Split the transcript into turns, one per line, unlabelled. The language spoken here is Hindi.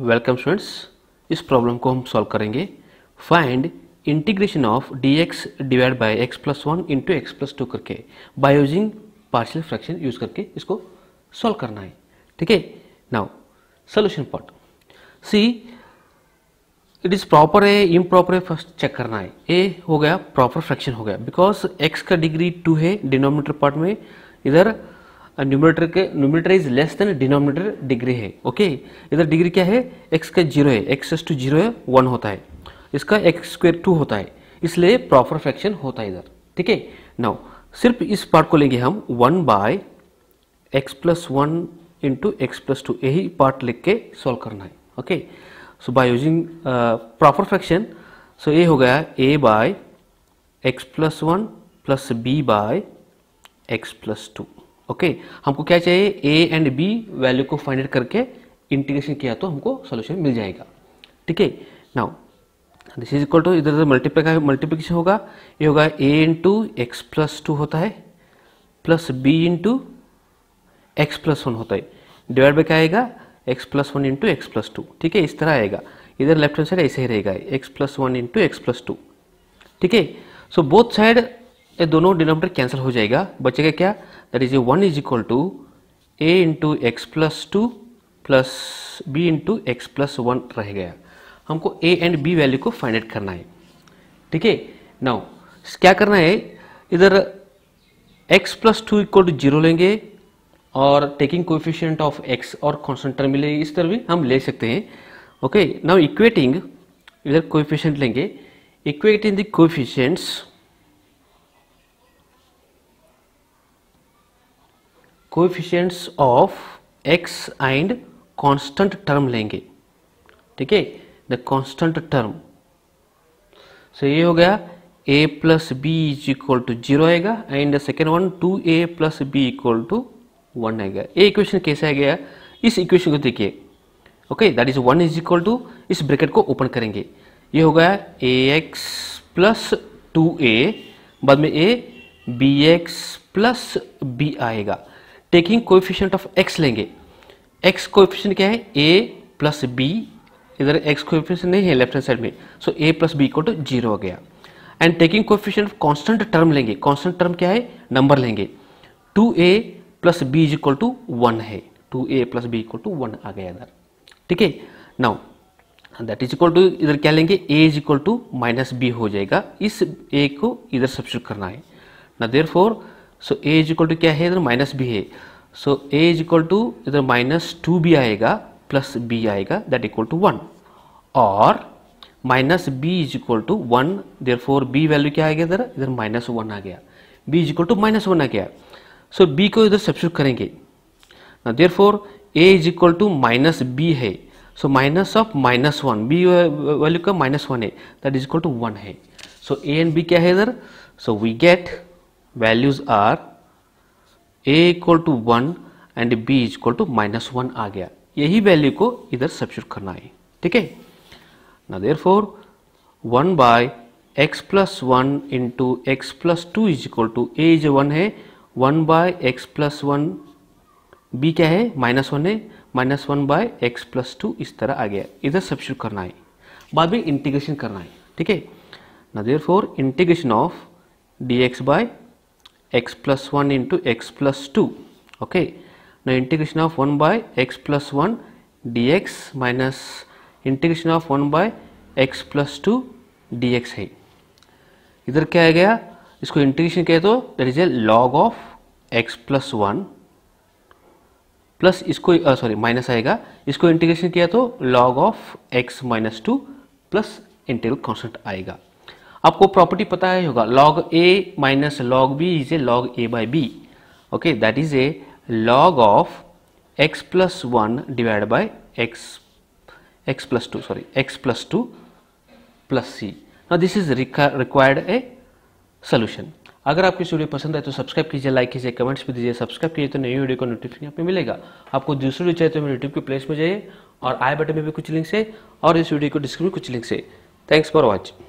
वेलकम स्टूडेंट्स इस प्रॉब्लम को हम सॉल्व करेंगे find integration of D X divide by X plus one into x plus two करके by using partial fraction use करके इसको सॉल्व करना है ठीक है now solution part see it is proper है इम प्रॉपर है फर्स्ट चेक करना है ए हो गया प्रॉपर फ्रैक्शन हो गया बिकॉज एक्स का डिग्री टू है डिनोमिनेटर पार्ट में इधर न्यूमिनेटर के numerator is less than denominator degree है ओके इधर डिग्री क्या है एक्स का जीरो है एक्स टू जीरो है वन होता है इसका एक्स स्क्वेयर टू होता है इसलिए प्रॉपर फ्रैक्शन होता है इधर ठीक है नाउ सिर्फ इस पार्ट को लेंगे हम one by x plus one into x plus two यही पार्ट लिख के सॉल्व करना है okay so by using proper fraction so ये हो गया a by x plus one plus b by x plus two okay हमको क्या चाहिए ए एंड बी वैल्यू को फाइंड आउट करके इंटीग्रेशन किया तो हमको सोल्यूशन मिल जाएगा ठीक है now this is equal to इधर मल्टीप्लाई मल्टीप्लीकेशन होगा ये होगा a into x plus two होता है plus b into x plus one होता है डिवाइड बाई क्या आएगा x plus one into x plus two ठीक है इस तरह आएगा इधर लेफ्ट हैंड साइड ऐसे ही रहेगा x plus one into x plus two ठीक है सो बोथ साइड ये दोनों डिनोमीटर कैंसिल हो जाएगा बचेगा क्या that is 1 is equal to a into x plus two plus b into x plus one रह गया हमको ए एंड बी वैल्यू को फाइंड आउट करना है ठीक है नाउ क्या करना है इधर x plus two equal to zero लेंगे और टेकिंग कोफिशियंट ऑफ एक्स और कॉन्स्टेंट टर्म मिलेगी इस तरह भी हम ले सकते हैं ओके नाउ इक्वेटिंग इधर कोफिशियंट लेंगे equating the coefficients coefficients of x and constant term लेंगे ठीक है द कांस्टेंट टर्म सो ये हो गया a plus b is equal to zero आएगा and the second one two a plus b equal to one आएगा ये इक्वेशन कैसे आ गया इस इक्वेशन को देखिए okay that is one is equal to इस ब्रैकेट को ओपन करेंगे ये हो गया a x plus two a बाद में a b x plus b आएगा टेकिंग कोफिशियंट ऑफ एक्स लेंगे एक्स कोफिशियंट क्या है ए प्लस बी इधर एक्स कोफिशियंट नहीं है लेफ्ट हैंड साइड में so a plus b equal to zero हो गया and taking coefficient of constant term लेंगे कॉन्स्टेंट टर्म क्या है नंबर लेंगे two a plus b is equal to one है two a plus b equal to one आ गया इधर ठीक है now that is equal to इधर क्या लेंगे a is equal to minus b हो जाएगा इस ए को इधर सब्सिट्यूट करना है ना therefore so a is equal to क्या है इधर माइनस बी है so a is equal to इधर माइनस टू बी आएगा प्लस बी आएगा दैट इक्वल टू वन और minus b is equal to one therefore b value क्या आ गया इधर इधर माइनस वन आ गया b is equal to minus one आ गया सो so, बी को इधर सब्सिट्यूट करेंगे ना therefore a is equal to minus b है so minus of minus one b value का माइनस वन है that is equal to one है सो ए एंड बी क्या है इधर so we get values are a equal to one and is equal to minus one आ गया यही वैल्यू को इधर सब्सिट्यूट करना है ठीक है ना therefore one by x plus one into x plus two is equal to a is one है one by x plus one b क्या है माइनस वन है minus one by x plus two इस तरह आ गया इधर सब्सिट्यूट करना है बाद में इंटीग्रेशन करना है ठीक है ना therefore integration of D x by x plus 1 into x plus 2 okay now integration of 1 by x plus 1 dx minus integration of one by x plus two d x है इधर क्या आ गया इसको इंटीग्रेशन कहे तो that is a log of x plus one plus इसको सॉरी माइनस आएगा इसको इंटीग्रेशन किया तो log of x minus two plus integral constant आएगा आपको प्रॉपर्टी पता ही होगा log a minus log b is a log a by b okay that is a log of x plus one divide by x x plus two sorry x plus two plus c ना this is required a solution अगर आपको इस वीडियो पसंद है तो सब्सक्राइब कीजिए लाइक कीजिए कमेंट्स भी दीजिए सब्सक्राइब कीजिए तो नई वीडियो का नोटिफिकेशन आपको मिलेगा आपको दूसरी वीडियो चाहिए तो मेरे यूट्यूब के प्लेस में जाइए और आई बटन में भी कुछ लिंक्स है और इस वीडियो को डिस्क्रिप्शन कुछ लिंक्स है थैंक्स फॉर वॉचिंग